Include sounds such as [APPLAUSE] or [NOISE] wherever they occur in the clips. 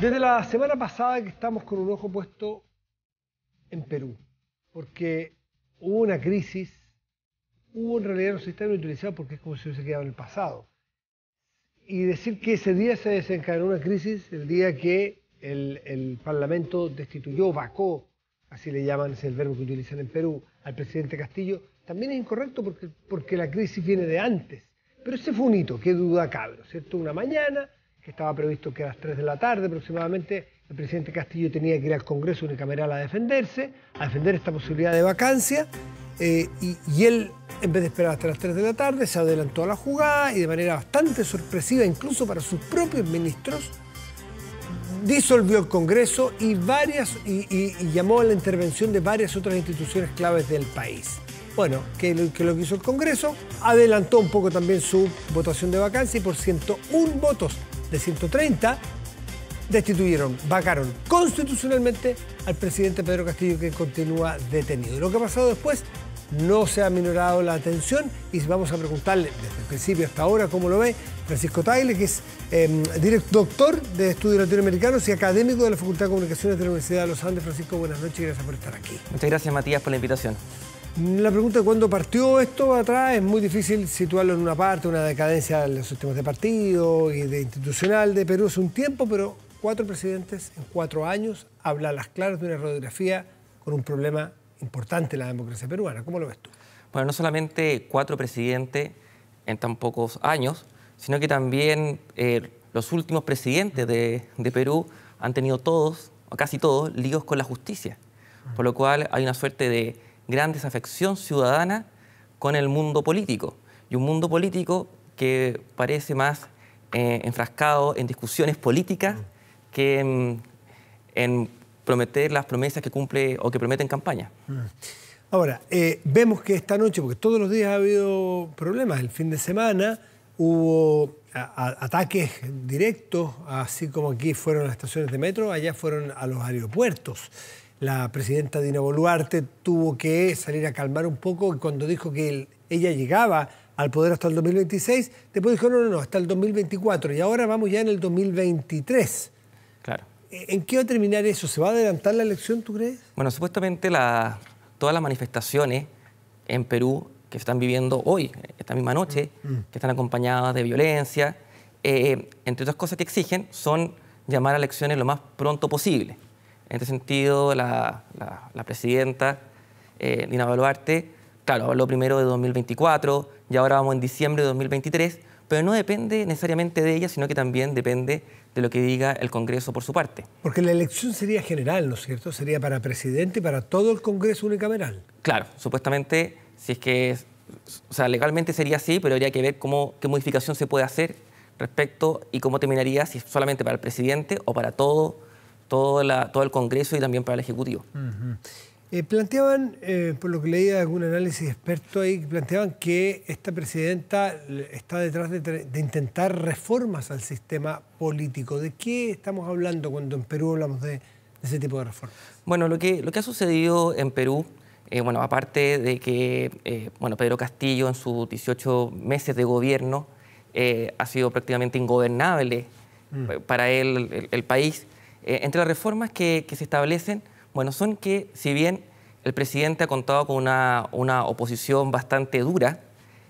Desde la semana pasada que estamos con un ojo puesto en Perú, porque hubo una crisis, hubo en realidad un sistema utilizado porque es como si hubiese quedado en el pasado. Y decir que ese día se desencadenó una crisis, el día que el, Parlamento destituyó, vacó, así le llaman, es el verbo que utilizan en Perú, al presidente Castillo, también es incorrecto porque, porque la crisis viene de antes. Pero ese fue un hito, qué duda cabe, ¿cierto? Una mañana que estaba previsto que a las 3 de la tarde aproximadamente el presidente Castillo tenía que ir al Congreso unicameral a defenderse, a defender esta posibilidad de vacancia, eh, y, él, en vez de esperar hasta las 3 de la tarde, se adelantó a la jugada y de manera bastante sorpresiva, incluso para sus propios ministros, disolvió el Congreso y, varias, y, llamó a la intervención de varias otras instituciones claves del país. Bueno, que lo, que lo que hizo el Congreso, adelantó un poco también su votación de vacancia y por 101 votos de 130, destituyeron, vacaron constitucionalmente al presidente Pedro Castillo, que continúa detenido. Lo que ha pasado después no se ha minorado la atención y vamos a preguntarle desde el principio hasta ahora cómo lo ve Francisco Taile, que es em, director doctor de estudios latinoamericanos y académico de la Facultad de Comunicaciones de la Universidad de los Andes. Francisco, buenas noches y gracias por estar aquí. Muchas gracias, Matías, por la invitación. La pregunta de cuándo partió esto atrás es muy difícil situarlo en una parte, una decadencia de los sistemas de partido y de institucional de Perú hace un tiempo, pero cuatro presidentes en cuatro años habla las claras de una radiografía con un problema importante en la democracia peruana. ¿Cómo lo ves tú? Bueno, no solamente cuatro presidentes en tan pocos años, sino que también eh, los últimos presidentes de, de Perú han tenido todos, o casi todos, líos con la justicia. Por lo cual hay una suerte de gran desafección ciudadana con el mundo político. Y un mundo político que parece más eh, enfrascado en discusiones políticas que en, prometer las promesas que cumple o que promete en campaña. Ah. Ahora, eh, vemos que esta noche, porque todos los días ha habido problemas, el fin de semana hubo ataques directos, así como aquí fueron las estaciones de metro, allá fueron a los aeropuertos la presidenta Dina Boluarte tuvo que salir a calmar un poco cuando dijo que ella llegaba al poder hasta el 2026, después dijo, no, no, no, hasta el 2024 y ahora vamos ya en el 2023. Claro. E, ¿En qué va a terminar eso? ¿Se va a adelantar la elección, tú crees? Bueno, supuestamente todas las manifestaciones en Perú que están viviendo hoy, esta misma noche, mm. Mm. que están acompañadas de violencia, eh, entre otras cosas que exigen son llamar a elecciones lo más pronto posible. En este sentido, la, presidenta eh, Dina Baluarte, claro, habló primero de 2024 y ahora vamos en diciembre de 2023, pero no depende necesariamente de ella, sino que también depende de lo que diga el Congreso por su parte. Porque la elección sería general, ¿no es cierto? Sería para presidente y para todo el Congreso unicameral. Claro, supuestamente, si es que, o sea, legalmente sería así, pero habría que ver cómo, qué modificación se puede hacer respecto y cómo terminaría, si solamente para el presidente o para todo todo, la, todo el Congreso y también para el Ejecutivo. Eh, planteaban, eh, por lo que leía algún análisis experto ahí, planteaban que esta presidenta está detrás de, intentar reformas al sistema político. ¿De qué estamos hablando cuando en Perú hablamos de, ese tipo de reformas? Bueno, lo que, lo que ha sucedido en Perú, eh, bueno, aparte de que bueno, Pedro Castillo en sus 18 meses de gobierno ha sido prácticamente ingobernable mm. para él el, país, eh, entre las reformas que, se establecen, bueno, son que si bien el presidente ha contado con una, oposición bastante dura,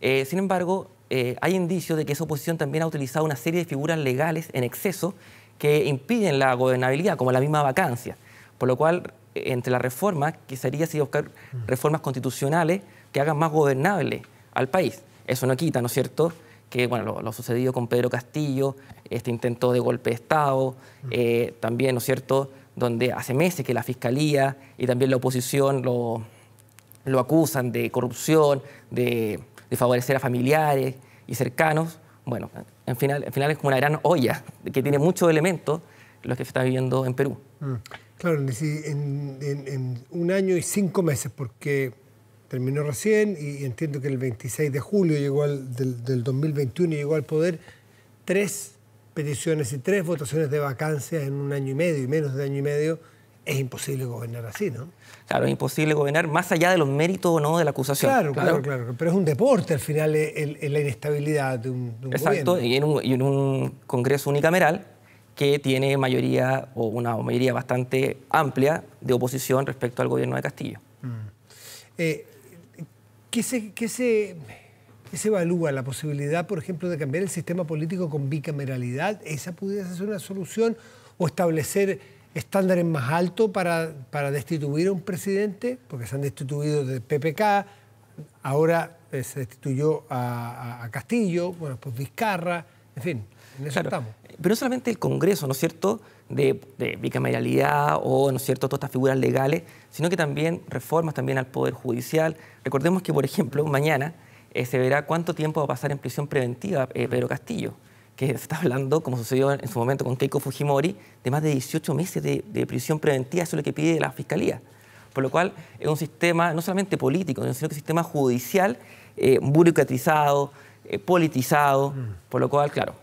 eh, sin embargo, eh, hay indicios de que esa oposición también ha utilizado una serie de figuras legales en exceso que impiden la gobernabilidad, como la misma vacancia. Por lo cual, entre las reformas, que sería si buscar mm. reformas constitucionales que hagan más gobernable al país. Eso no quita, ¿no es cierto?, que bueno, lo, sucedido con Pedro Castillo, este intento de golpe de Estado, eh, también, ¿no es cierto?, donde hace meses que la Fiscalía y también la oposición lo, lo acusan de corrupción, de, favorecer a familiares y cercanos. Bueno, en final, es como una gran olla que tiene muchos elementos los que se está viviendo en Perú. Mm. Claro, en un año y cinco meses, porque terminó recién y entiendo que el 26 de julio llegó al, del, del 2021 llegó al poder tres peticiones y tres votaciones de vacancia en un año y medio y menos de año y medio, es imposible gobernar así, ¿no? Claro, es imposible gobernar más allá de los méritos o no de la acusación. Claro, claro, claro. Pero es un deporte al final la inestabilidad de un, gobierno Exacto, Y, en un, Congreso unicameral que tiene mayoría o una mayoría bastante amplia de oposición respecto al gobierno de Castillo. Mm. Eh, ¿Qué se, se, evalúa? ¿La posibilidad, por ejemplo, de cambiar el sistema político con bicameralidad? ¿Esa pudiese ser una solución? ¿O establecer estándares más altos para, para destituir a un presidente? Porque se han destituido de PPK, ahora eh, se destituyó a, Castillo, bueno, pues Vizcarra, en fin, en eso estamos. Pero no solamente el Congreso, ¿no es cierto? de, bicameralidad o, ¿no es cierto?, todas estas figuras legales, sino que también reformas también al Poder Judicial. Recordemos que, por ejemplo, mañana eh, se verá cuánto tiempo va a pasar en prisión preventiva eh, Pedro Castillo, que está hablando, como sucedió en su momento con Keiko Fujimori, de más de 18 meses de, prisión preventiva, eso es lo que pide la Fiscalía. Por lo cual es un sistema no solamente político, sino que es un sistema judicial eh, burocratizado, politizado, mm. por lo cual, claro,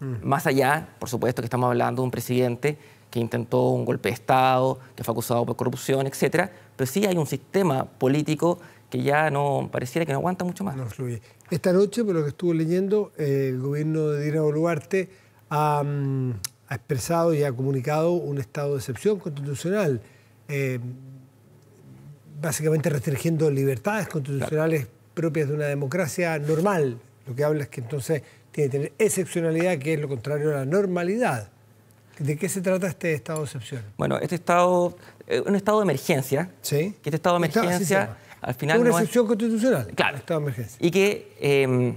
Mm. Más allá, por supuesto, que estamos hablando de un presidente que intentó un golpe de Estado, que fue acusado por corrupción, etcétera, pero sí hay un sistema político que ya no pareciera que no aguanta mucho más. No fluye. Esta noche, por lo que estuve leyendo, el gobierno de Dina Boluarte ha, mm, expresado y ha comunicado un estado de excepción constitucional, eh, básicamente restringiendo libertades constitucionales propias de una democracia normal. Lo que habla es que entonces tiene que tener excepcionalidad, que es lo contrario a la normalidad. ¿De qué se trata este estado de excepción? Bueno, este estado, eh, un estado de emergencia, ¿Sí? que este estado de emergencia al final... Es una excepción constitucional. Claro. Estado de emergencia. Y que em,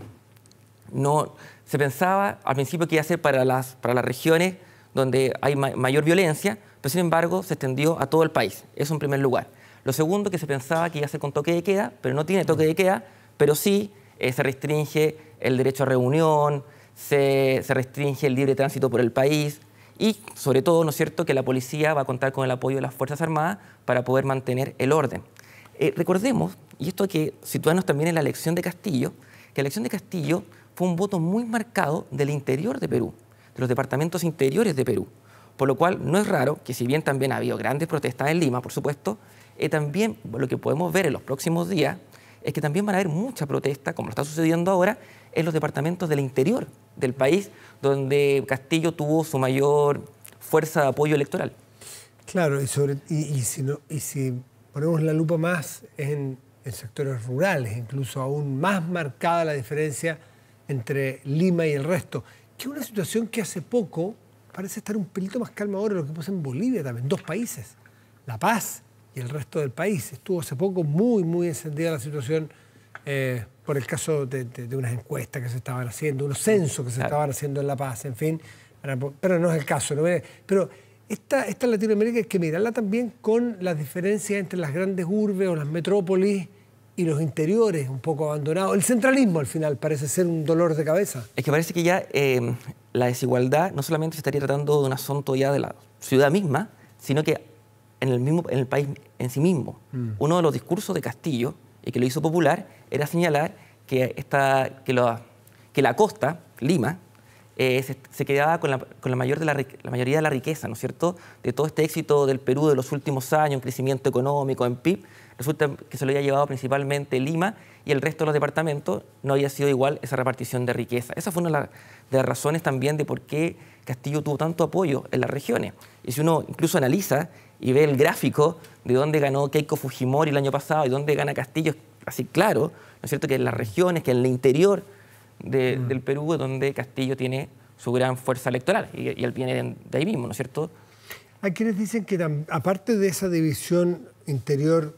no, se pensaba al principio que iba a ser para las, para las regiones donde hay mayor violencia, pero sin embargo se extendió a todo el país. Eso en primer lugar. Lo segundo, que se pensaba que iba a ser con toque de queda, pero no tiene toque de queda, pero sí eh, se restringe el derecho a reunión, se, restringe el libre tránsito por el país y, sobre todo, ¿no es cierto?, que la policía va a contar con el apoyo de las Fuerzas Armadas para poder mantener el orden. Eh, recordemos, y esto hay que situarnos también en la elección de Castillo, que la elección de Castillo fue un voto muy marcado del interior de Perú, de los departamentos interiores de Perú. Por lo cual, no es raro que si bien también ha habido grandes protestas en Lima, por supuesto, eh, también lo que podemos ver en los próximos días es que también van a haber mucha protesta, como lo está sucediendo ahora, en los departamentos del interior del país, donde Castillo tuvo su mayor fuerza de apoyo electoral. Claro, y, y, si, no, y si ponemos la lupa más en, en sectores rurales, incluso aún más marcada la diferencia entre Lima y el resto, que es una situación que hace poco parece estar un pelito más calma ahora lo que pasa en Bolivia también, dos países, La Paz el resto del país. Estuvo hace poco muy, muy encendida la situación eh, por el caso de, unas encuestas que se estaban haciendo, unos censos que se estaban haciendo en La Paz, en fin. Pero no es el caso. Pero esta, esta Latinoamérica es que mirarla también con las diferencias entre las grandes urbes o las metrópolis y los interiores un poco abandonados. El centralismo al final parece ser un dolor de cabeza. Es que parece que ya em, la desigualdad no solamente se estaría tratando de un asunto ya de la ciudad misma, sino que en el, mismo, en el país en sí mismo. Mm. Uno de los discursos de Castillo, y que lo hizo popular, era señalar que, que, la, costa, Lima, eh, se, quedaba con, la, mayor de la, la, mayoría de la riqueza, ¿no es cierto?, de todo este éxito del Perú de los últimos años, en crecimiento económico, en PIB, Resulta que se lo había llevado principalmente Lima y el resto de los departamentos no había sido igual esa repartición de riqueza. Esa fue una de las razones también de por qué Castillo tuvo tanto apoyo en las regiones. Y si uno incluso analiza y ve el gráfico de dónde ganó Keiko Fujimori el año pasado y dónde gana Castillo, así claro, ¿no es cierto?, que en las regiones, que en el interior mm. del Perú es donde Castillo tiene su gran fuerza electoral y, y él viene de ahí mismo, ¿no es cierto? Hay quienes dicen que aparte de esa división interior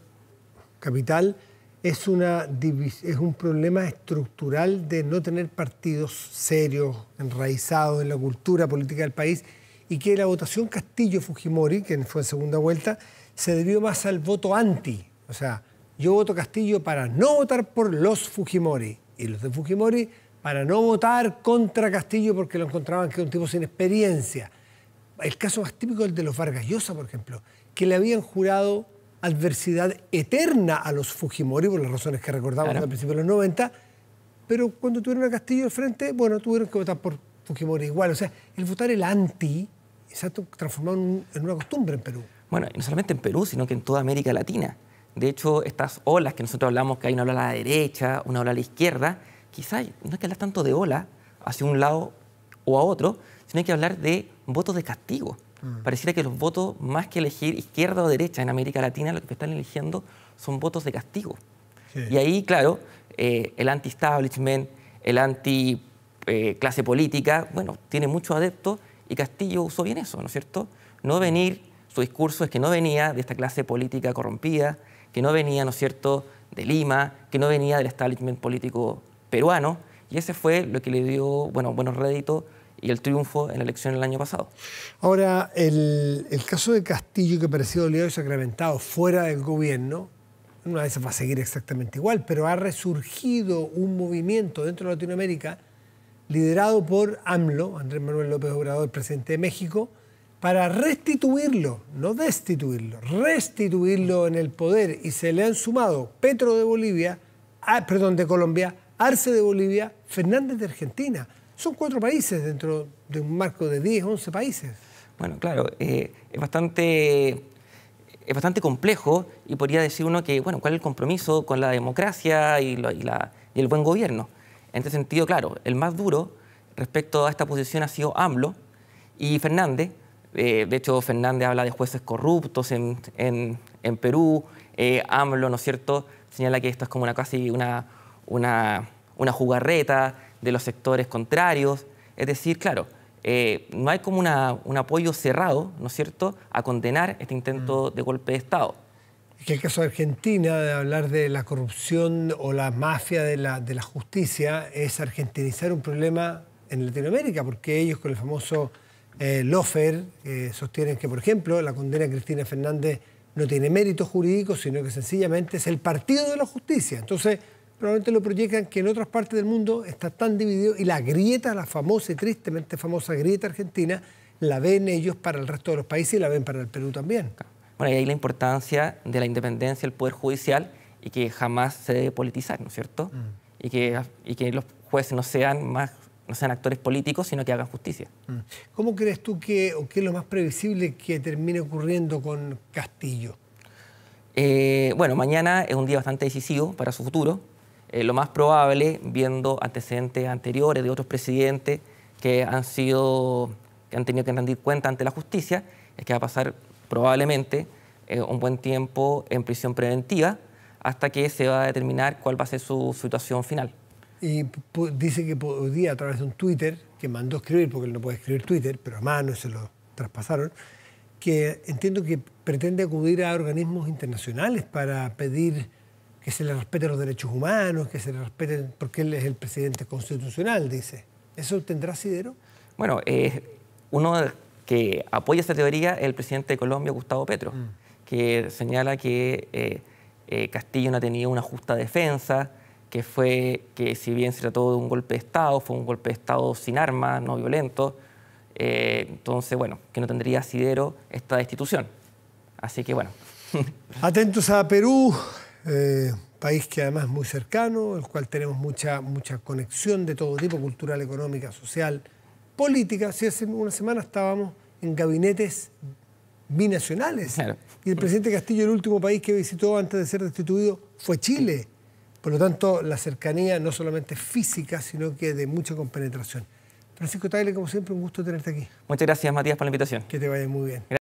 capital es, un problema estructural de no tener partidos serios, enraizados en la cultura política del país, y que la votación Castillo-Fujimori, que fue en segunda vuelta, se debió más al voto anti. O sea, yo voto Castillo para no votar por los Fujimori, y los de Fujimori para no votar contra Castillo porque lo encontraban que era un tipo sin experiencia. El caso más típico es el de los Vargas Llosa, por ejemplo, que le habían jurado adversidad eterna a los Fujimori, por las razones que recordábamos al principio de los 90, pero cuando tuvieron a Castillo al frente, bueno, tuvieron que votar por Fujimori igual. O sea, el votar el anti se ha transformado en una costumbre en Perú. Bueno, no solamente en Perú, sino que en toda América Latina. De hecho, estas olas que nosotros hablamos, que hay una ola a la derecha, una ola a la izquierda, quizás no hay que hablar tanto de ola hacia un lado o a otro, sino hay que hablar de votos de castigo. Mm. Pareciera que los votos, más que elegir izquierda o derecha en América Latina, lo que están eligiendo son votos de castigo. Y ahí, claro, eh, el anti-establishment, el anti-clase eh, política, bueno, tiene muchos adeptos y Castillo usó bien eso, ¿no es cierto? No mm. venir, su discurso es que no venía de esta clase política corrompida, que no venía, ¿no es cierto?, de Lima, que no venía del establishment político peruano, y ese fue lo que le dio, bueno, buenos réditos y el triunfo en la elección el año pasado. Ahora, el, caso de Castillo que parecido oleado y sacramentado fuera del gobierno, una vez va a seguir exactamente igual, pero ha resurgido un movimiento dentro de Latinoamérica liderado por AMLO, Andrés Manuel López Obrador, presidente de México, para restituirlo, no destituirlo, restituirlo en el poder. Y se le han sumado Petro de Bolivia, ah, perdón, de Colombia, Arce de Bolivia, Fernández de Argentina. Son cuatro países dentro de un marco de 10, 11 países. Bueno, claro, eh, es bastante es bastante complejo y podría decir uno que, bueno, ¿cuál es el compromiso con la democracia y, y, la, y, el buen gobierno? En este sentido, claro, el más duro respecto a esta posición ha sido AMLO y Fernández. Eh, de hecho, Fernández habla de jueces corruptos en, en, Perú. Eh, AMLO, ¿no es cierto?, señala que esto es como una casi una, una, una jugarreta de los sectores contrarios. Es decir, claro, eh, no hay como un apoyo cerrado, ¿no es cierto?, a condenar este intento mm. de golpe de Estado. Es que el caso de Argentina, de hablar de la corrupción o la mafia de la, justicia, es argentinizar un problema en Latinoamérica, porque ellos con el famoso eh, Lofer eh, sostienen que, por ejemplo, la condena de Cristina Fernández no tiene mérito jurídico, sino que sencillamente es el partido de la justicia. Entonces, probablemente lo proyectan que en otras partes del mundo está tan dividido y la grieta, la famosa y tristemente famosa grieta argentina, la ven ellos para el resto de los países y la ven para el Perú también. Bueno, y ahí la importancia de la independencia del Poder Judicial y que jamás se debe politizar, ¿no es cierto? Mm. Y, que, y que los jueces no sean más no sean actores políticos, sino que hagan justicia. Mm. ¿Cómo crees tú que, o qué es lo más previsible que termine ocurriendo con Castillo? Eh, bueno, mañana es un día bastante decisivo para su futuro. Eh, lo más probable, viendo antecedentes anteriores de otros presidentes que han sido, que han tenido que rendir cuenta ante la justicia, es que va a pasar probablemente eh, un buen tiempo en prisión preventiva hasta que se va a determinar cuál va a ser su situación final. Y dice que podía, a través de un Twitter, que mandó escribir, porque él no puede escribir Twitter, pero a mano se lo traspasaron, que entiendo que pretende acudir a organismos internacionales para pedir que se le respeten los derechos humanos, que se le respeten, porque él es el presidente constitucional, dice. ¿Eso tendrá sidero? Bueno, uno que apoya esa teoría es el presidente de Colombia, Gustavo Petro, mm. que señala que eh, eh, Castillo no ha tenido una justa defensa, que fue que si bien se trató de un golpe de Estado, fue un golpe de Estado sin armas, no violento, eh, entonces, bueno, que no tendría sidero esta destitución. Así que, bueno. [LAUGHS] Atentos a Perú, eh, país que además es muy cercano, el cual tenemos mucha, mucha conexión de todo tipo, cultural, económica, social, política. Si hace una semana estábamos en gabinetes binacionales. Y el presidente Castillo, el último país que visitó antes de ser destituido, fue Chile. Por lo tanto, la cercanía no solamente física, sino que de mucha compenetración. Francisco Taile, como siempre, un gusto tenerte aquí. Muchas gracias, Matías, por la invitación. Que te vaya muy bien.